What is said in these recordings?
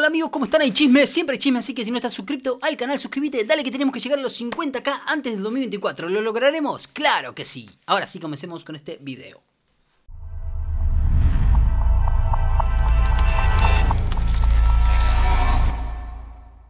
Hola amigos, ¿cómo están? Hay chisme, siempre hay chisme, así que si no estás suscrito al canal, suscríbete, dale que tenemos que llegar a los 50k antes del 2024. ¿Lo lograremos? Claro que sí. Ahora sí, comencemos con este video.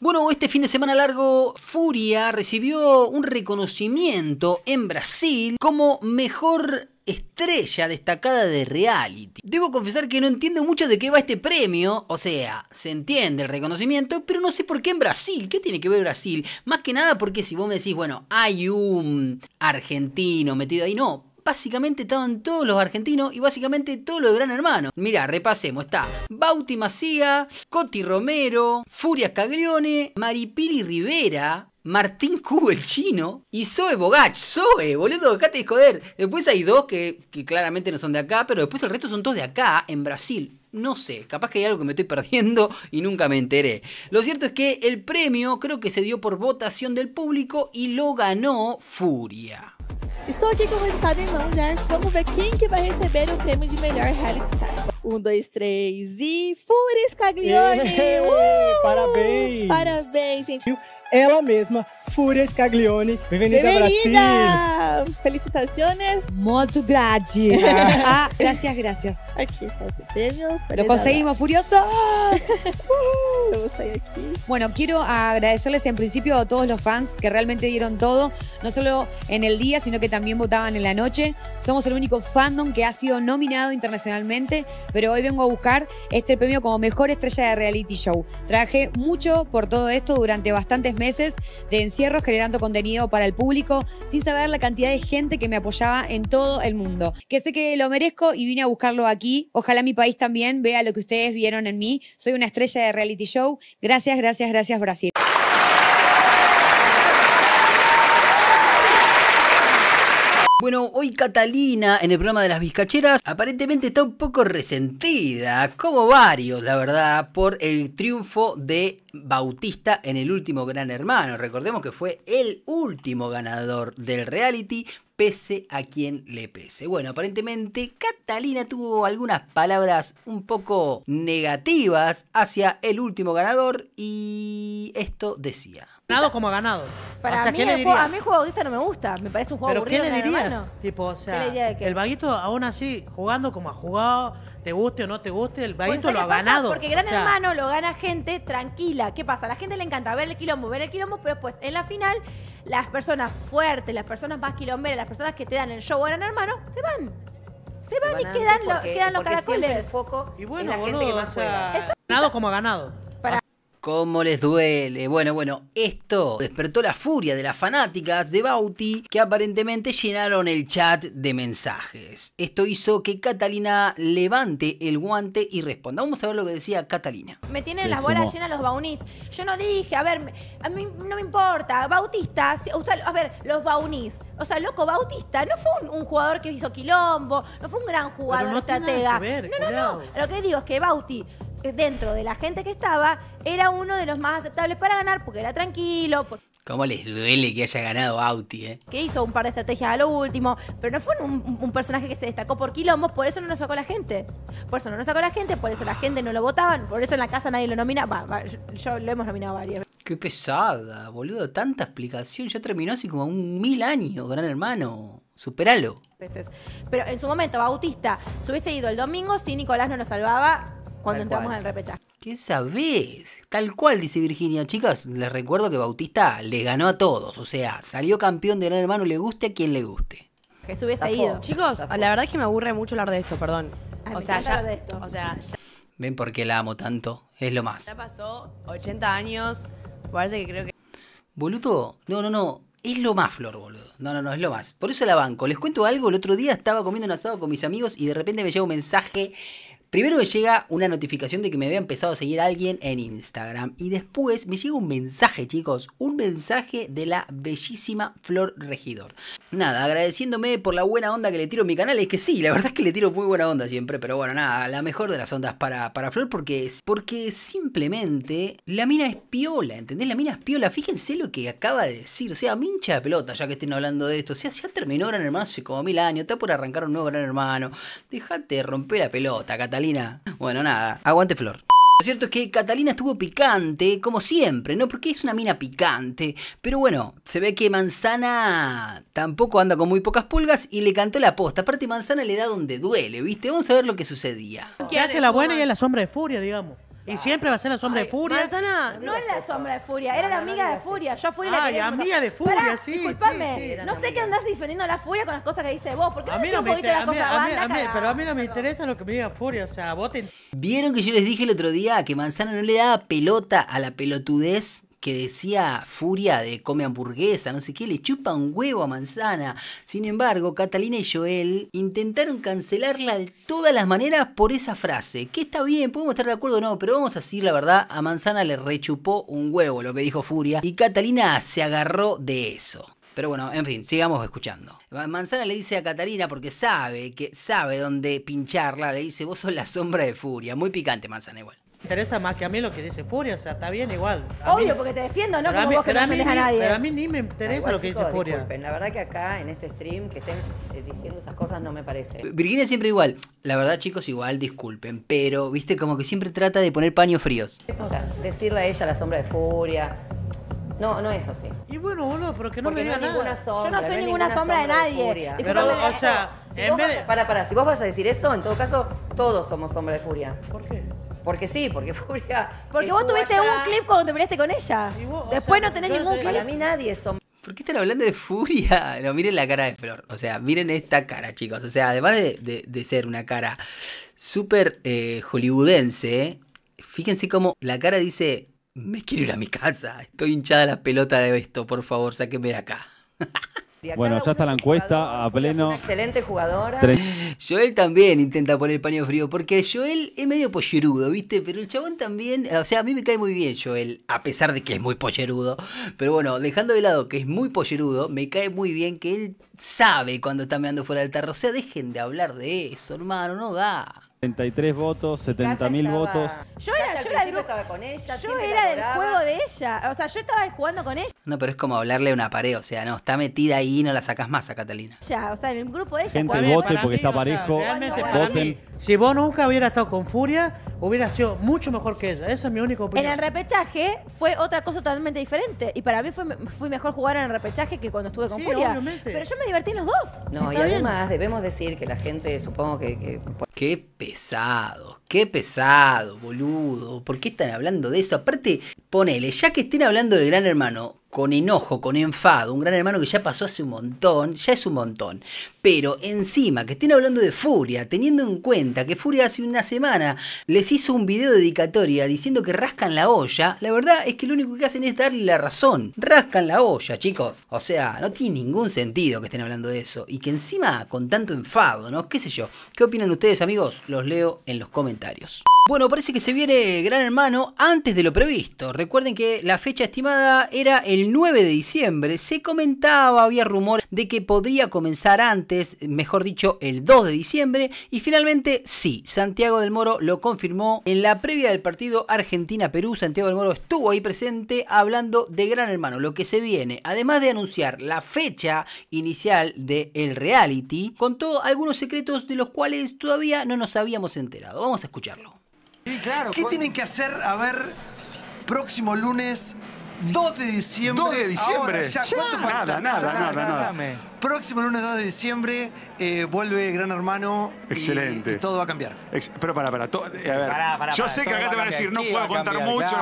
Bueno, este fin de semana largo, Furia recibió un reconocimiento en Brasil como mejor estrella destacada de reality. Debo confesar que no entiendo mucho de qué va este premio, o sea, se entiende el reconocimiento, pero no sé por qué en Brasil, ¿qué tiene que ver Brasil? Más que nada porque si vos me decís, bueno, hay un argentino metido ahí, no, básicamente estaban todos los argentinos y básicamente todos los Gran Hermano. mira repasemos, está Bauti Macía, Coti Romero, Furia Caglione, Maripili Rivera, Martín Ku, el chino, y Zoe Bogach. Zoe, boludo, Acá de joder. Después hay dos que, claramente no son de acá, pero después el resto son todos de acá, en Brasil. No sé, capaz que hay algo que me estoy perdiendo y nunca me enteré. Lo cierto es que el premio creo que se dio por votación del público y lo ganó Furia. Estoy aquí con el estado en em vamos Vamos ver quién que va a receber el premio de mejor reality 1, 2, 3 y... e Furis Caglione! Parabéns! Parabéns, gente! ela mesma Furies, Scaglione, bienvenida, a Brasil. Felicitaciones. Muito gracias! ¡Gracias, gracias, gracias. Aquí Lo conseguimos, furioso. Bueno, quiero agradecerles en principio a todos los fans que realmente dieron todo, no solo en el día, sino que también votaban en la noche. Somos el único fandom que ha sido nominado internacionalmente, pero hoy vengo a buscar este premio como mejor estrella de reality show. Trabajé mucho por todo esto durante bastantes meses de encierro generando contenido para el público sin saber la cantidad de gente que me apoyaba en todo el mundo. Que sé que lo merezco y vine a buscarlo aquí. Ojalá mi país también vea lo que ustedes vieron en mí. Soy una estrella de reality show. Gracias, gracias, gracias Brasil. Bueno, hoy Catalina en el programa de las Vizcacheras aparentemente está un poco resentida, como varios, la verdad, por el triunfo de Bautista en el último Gran Hermano. Recordemos que fue el último ganador del reality, pese a quien le pese. Bueno, aparentemente Catalina tuvo algunas palabras un poco negativas hacia el último ganador y esto decía. Ganado como ha ganado. Para mí, a mí el juego no me gusta, me parece un juego ¿Pero aburrido. ¿Qué le dirías? Tipo, o sea, el vaguito aún así, jugando como ha jugado, te guste o no te guste, el vaguito lo ha ganado. Porque Gran Hermano lo gana gente tranquila. ¿Qué pasa? A la gente le encanta ver el quilombo, ver el quilombo, pero pues en la final las personas fuertes, las personas más quilomberas, las personas que te dan el show Gran Hermano, se van. Se van, y quedan, lo, quedan los caracoles. El foco y bueno, la gente que más juega. Ganado como ganado. ¿Cómo les duele? Bueno, bueno, esto despertó la furia de las fanáticas de Bauti que aparentemente llenaron el chat de mensajes. Esto hizo que Catalina levante el guante y responda. Vamos a ver lo que decía Catalina. Me tienen las bolas llenas los baunís. Yo no dije, a ver, a mí no me importa. Bautista, a ver, los Baunis. O sea, loco, Bautista no fue un, jugador que hizo quilombo, no fue un gran jugador no estratega. no, no, no. Lo que digo es que Bauti eh, dentro de la gente que estaba, era uno de los más aceptables para ganar porque era tranquilo. ¿Cómo les duele que haya ganado Auti, eh? Que hizo un par de estrategias a lo último, pero no fue un, personaje que se destacó por quilombos, por eso no nos sacó la gente. Por eso no nos sacó la gente, por eso la gente no lo votaba, por eso en la casa nadie lo nominaba yo, lo hemos nominado varias veces. Qué pesada, boludo, tanta explicación. Ya terminó así como un mil años, gran hermano. Superalo. Pero en su momento, Bautista si hubiese ido el domingo si Nicolás no lo salvaba cuando entramos cual. al ¿Qué sabés? Tal cual, dice Virginia. Chicas, les recuerdo que Bautista le ganó a todos. O sea, salió campeón de Gran Hermano, le guste a quien le guste. Que se hubiese Chicos, la verdad es que me aburre mucho hablar de esto, perdón. Ah, o, sea, ya, o sea, Ven por qué la amo tanto. Es lo más. Ya pasó 80 años. Parece que creo que... Boludo, no, no, no. Es lo más, Flor, boludo. No, no, no, es lo más. Por eso la banco. Les cuento algo. El otro día estaba comiendo un asado con mis amigos y de repente me llega un mensaje Primero me llega una notificación de que me había empezado a seguir alguien en Instagram. Y después me llega un mensaje, chicos. Un mensaje de la bellísima Flor Regidor. Nada, agradeciéndome por la buena onda que le tiro a mi canal. Es que sí, la verdad es que le tiro muy buena onda siempre. Pero bueno, nada, la mejor de las ondas para, Flor porque, porque simplemente la mina es piola, ¿entendés? La mina es piola. Fíjense lo que acaba de decir. O sea, mincha de pelota, ya que estén hablando de esto. O sea, ya terminó Gran Hermano hace como mil años. Está por arrancar un nuevo Gran Hermano. déjate romper la pelota, Catalina bueno, nada, aguante flor. Lo cierto es que Catalina estuvo picante, como siempre, ¿no? Porque es una mina picante. Pero bueno, se ve que Manzana tampoco anda con muy pocas pulgas y le cantó la posta. Aparte, Manzana le da donde duele, ¿viste? Vamos a ver lo que sucedía. Que hace la buena y la sombra de furia, digamos. Y siempre va a ser la sombra de Furia. Manzana, no es la sombra de Furia, era la amiga de Furia. Yo a Furia la Ay, amiga de Furia, sí. Disculpame, no sé qué andás defendiendo la Furia con las cosas que dice vos. ¿Por qué no, a mí no me un poquito las Pero a mí no me interesa lo que me diga Furia, o sea, voten. Vieron que yo les dije el otro día que Manzana no le daba pelota a la pelotudez que decía Furia de come hamburguesa, no sé qué, le chupa un huevo a manzana. Sin embargo, Catalina y Joel intentaron cancelarla de todas las maneras por esa frase, que está bien, podemos estar de acuerdo o no, pero vamos a decir la verdad, a manzana le rechupó un huevo lo que dijo Furia y Catalina se agarró de eso. Pero bueno, en fin, sigamos escuchando. Manzana le dice a Catalina, porque sabe que sabe dónde pincharla, le dice, vos sos la sombra de furia. Muy picante, Manzana, igual interesa más que a mí lo que dice Furia, o sea, está bien igual. Obvio, porque te defiendo, ¿no? Como mí, vos que no a, a nadie. Pero a mí ni me interesa lo que dice Furia. Disculpen, la verdad que acá en este stream que estén eh, diciendo esas cosas no me parece. Virginia siempre igual. La verdad, chicos, igual, disculpen, pero viste como que siempre trata de poner paños fríos. O sea, decirle a ella la sombra de Furia. No, no es así. Y bueno, boludo, pero que no me diga nada. Yo no soy ninguna, sombra, de nadie. pero, o eh, sea, en vez de... Para, para, si vos vas a decir eso, en todo caso, todos somos sombra de furia. ¿Por qué? Porque sí, porque Furia. Porque vos tuviste un clip cuando te peleaste con ella. Después no tenés ningún clip. Para mí nadie es hombre. ¿Por qué están hablando de furia? No, miren la cara de Flor. O sea, miren esta cara, chicos. O sea, además de, ser una cara súper eh, hollywoodense, fíjense cómo la cara dice: Me quiero ir a mi casa. Estoy hinchada la pelota de esto. Por favor, sáquenme de acá. Bueno, ya está la encuesta a pleno. Excelente jugadora. Joel también intenta poner paño frío, porque Joel es medio pollerudo, ¿viste? Pero el chabón también, o sea, a mí me cae muy bien Joel, a pesar de que es muy pollerudo. Pero bueno, dejando de lado que es muy pollerudo, me cae muy bien que él sabe cuando está meando fuera del tarro. O sea, dejen de hablar de eso, hermano, no da. 73 votos, 70.000 votos. Yo era, yo era, del, estaba con ella, yo era juego de ella. O sea, yo estaba jugando con ella. No, pero es como hablarle a una pared. O sea, no, está metida ahí y no la sacas más a Catalina. Ya, o sea, en el grupo de ella. Gente, vote porque está parejo. si vos nunca hubieras estado con Furia, hubiera sido mucho mejor que ella. Esa es mi único opinión. En el repechaje fue otra cosa totalmente diferente. Y para mí fue, fui mejor jugar en el repechaje que cuando estuve con sí, Pero yo me divertí en los dos. No, y además debemos decir que la gente, supongo que... Qué pesado, qué pesado, boludo. ¿Por qué están hablando de eso? Aparte, ponele, ya que estén hablando del gran hermano con enojo, con enfado, un gran hermano que ya pasó hace un montón, ya es un montón, pero encima que estén hablando de Furia, teniendo en cuenta que Furia hace una semana les hizo un video dedicatoria diciendo que rascan la olla, la verdad es que lo único que hacen es darle la razón, rascan la olla chicos, o sea, no tiene ningún sentido que estén hablando de eso, y que encima con tanto enfado, ¿no? ¿Qué sé yo? ¿Qué opinan ustedes amigos? Los leo en los comentarios. Bueno, parece que se viene Gran Hermano antes de lo previsto Recuerden que la fecha estimada era el 9 de diciembre. Se comentaba, había rumores de que podría comenzar antes, mejor dicho, el 2 de diciembre. Y finalmente, sí, Santiago del Moro lo confirmó en la previa del partido Argentina-Perú. Santiago del Moro estuvo ahí presente hablando de Gran Hermano, lo que se viene. Además de anunciar la fecha inicial del el reality, contó algunos secretos de los cuales todavía no nos habíamos enterado. Vamos a escucharlo. Sí, claro, ¿Qué tienen que hacer? A ver próximo lunes 2 de diciembre. 2 de diciembre. ya, ¿Cuánto falta? Nada, nada, nada, Próximo lunes 2 de diciembre eh, vuelve Gran Hermano. Excelente. todo va a cambiar. pero para, para. a ver, yo sé que acá te van a decir, no puedo contar mucho,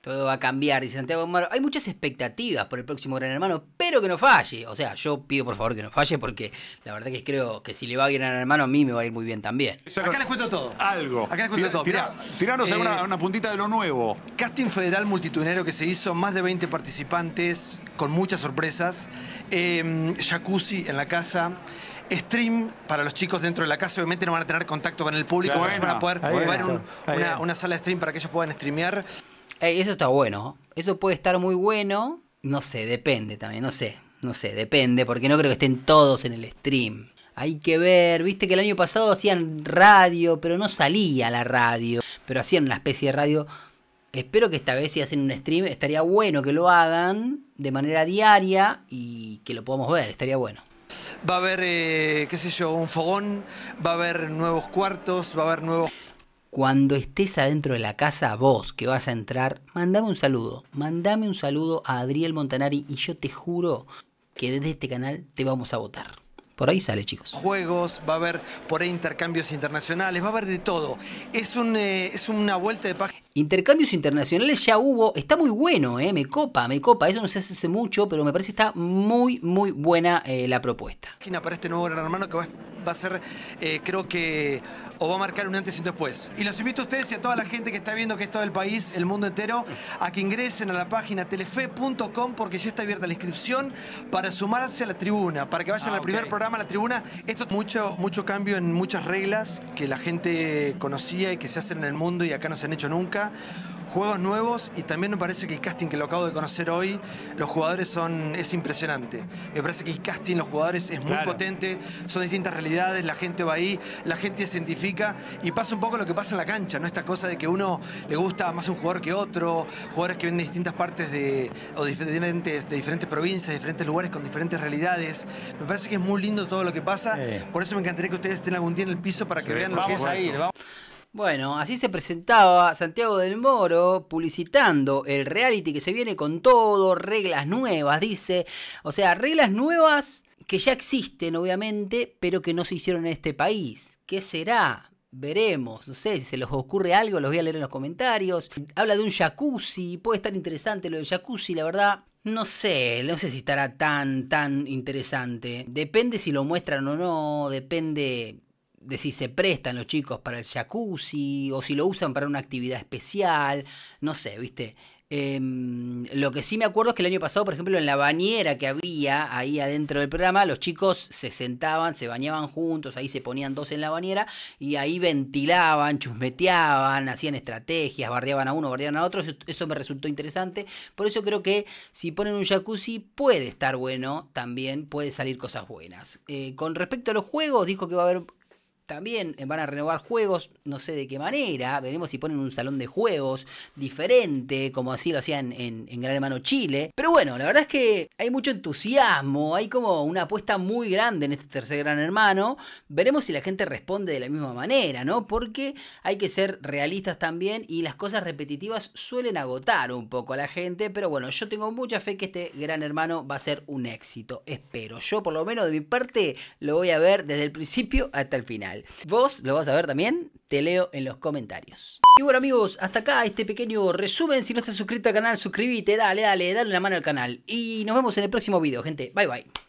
todo va a cambiar, dice Santiago Hay muchas expectativas por el próximo Gran Hermano, pero que no falle. O sea, yo pido por favor que no falle porque la verdad que creo que si le va a Gran Hermano, a mí me va a ir muy bien también. Acá les cuento todo. Algo. Acá les cuento todo. tiranos eh, una puntita de lo nuevo. Casting federal multitudinero que se hizo, más de 20 participantes, con muchas sorpresas. Em, jacuzzi en la casa stream para los chicos dentro de la casa. Obviamente no van a tener contacto con el público, van a poder jugar una, una, sala de stream para que ellos puedan streamear. Eh, eso está bueno. Eso puede estar muy bueno. No sé, depende también, no sé. No sé, depende, porque no creo que estén todos en el stream. Hay que ver, viste que el año pasado hacían radio, pero no salía la radio. Pero hacían una especie de radio. Espero que esta vez si hacen un stream, estaría bueno que lo hagan de manera diaria y que lo podamos ver, estaría bueno. Va a haber, eh, qué sé yo, un fogón, va a haber nuevos cuartos, va a haber nuevos... Cuando estés adentro de la casa, vos que vas a entrar, mandame un saludo. Mandame un saludo a Adriel Montanari y yo te juro que desde este canal te vamos a votar. Por ahí sale, chicos. Juegos, va a haber por ahí intercambios internacionales, va a haber de todo. Es, eh, una vuelta de página. Intercambios internacionales ya hubo, está muy bueno, eh, me copa, me copa. Eso no se hace mucho, pero me parece que está muy, muy buena eh, la propuesta. Para este nuevo gran hermano que va va a ser, eh, creo que, o va a marcar un antes y un después. Y los invito a ustedes y a toda la gente que está viendo que es todo el país, el mundo entero, a que ingresen a la página telefe.com porque ya está abierta la inscripción para sumarse a la tribuna, para que vayan ah, al primer programa a la tribuna. Esto es mucho, mucho cambio en muchas reglas que la gente conocía y que se hacen en el mundo y acá no se han hecho nunca juegos nuevos y también me parece que el casting que lo acabo de conocer hoy, los jugadores son, es impresionante. Me parece que el casting, los jugadores es muy potente, son distintas realidades, la gente va ahí, la gente se identifica y pasa un poco lo que pasa en la cancha, ¿no? Esta cosa de que uno le gusta más un jugador que otro, jugadores que vienen de distintas partes de, o diferentes, de diferentes provincias, diferentes lugares con diferentes realidades. Me parece que es muy lindo todo lo que pasa, por eso me encantaría que ustedes estén algún día en el piso para que vean lo que es. A bueno, así se presentaba Santiago del Moro publicitando el reality que se viene con todo, reglas nuevas, dice. O sea, reglas nuevas que ya existen, obviamente, pero que no se hicieron en este país. ¿Qué será? Veremos, no sé, si se les ocurre algo, los voy a leer en los comentarios. Habla de un jacuzzi, puede estar interesante lo del jacuzzi, la verdad. No sé, no sé si estará tan, tan interesante. Depende si lo muestran o no, depende de si se prestan los chicos para el jacuzzi o si lo usan para una actividad especial, no sé, ¿viste? Em, lo que sí me acuerdo es que el año pasado, por ejemplo, en la bañera que había ahí adentro del programa, los chicos se sentaban, se bañaban juntos, ahí se ponían dos en la bañera y ahí ventilaban, chusmeteaban, hacían estrategias, bardeaban a uno, bardeaban a otro. Eso, me resultó interesante. Por eso creo que si ponen un jacuzzi puede estar bueno también, puede salir cosas buenas. Eh, con respecto a los juegos, dijo que va a haber también eh, van a renovar juegos, no sé de qué manera. Veremos si ponen un salón de juegos diferente, como así lo hacían en, Gran Hermano Chile. Pero bueno, la verdad es que hay mucho entusiasmo, hay como una apuesta muy grande en este tercer Gran Hermano. Veremos si la gente responde de la misma manera, ¿no? Porque hay que ser realistas también y las cosas repetitivas suelen agotar un poco a la gente. Pero bueno, yo tengo mucha fe que este Gran Hermano va a ser un éxito, espero. Yo por lo menos de mi parte lo voy a ver desde el principio hasta el final. ¿Vos lo vas a ver también? Te leo en los comentarios. Y bueno amigos, hasta acá este pequeño resumen. Si no estás suscrito al canal, suscríbete, dale, dale, dale la mano al canal. Y nos vemos en el próximo video, gente. Bye, bye.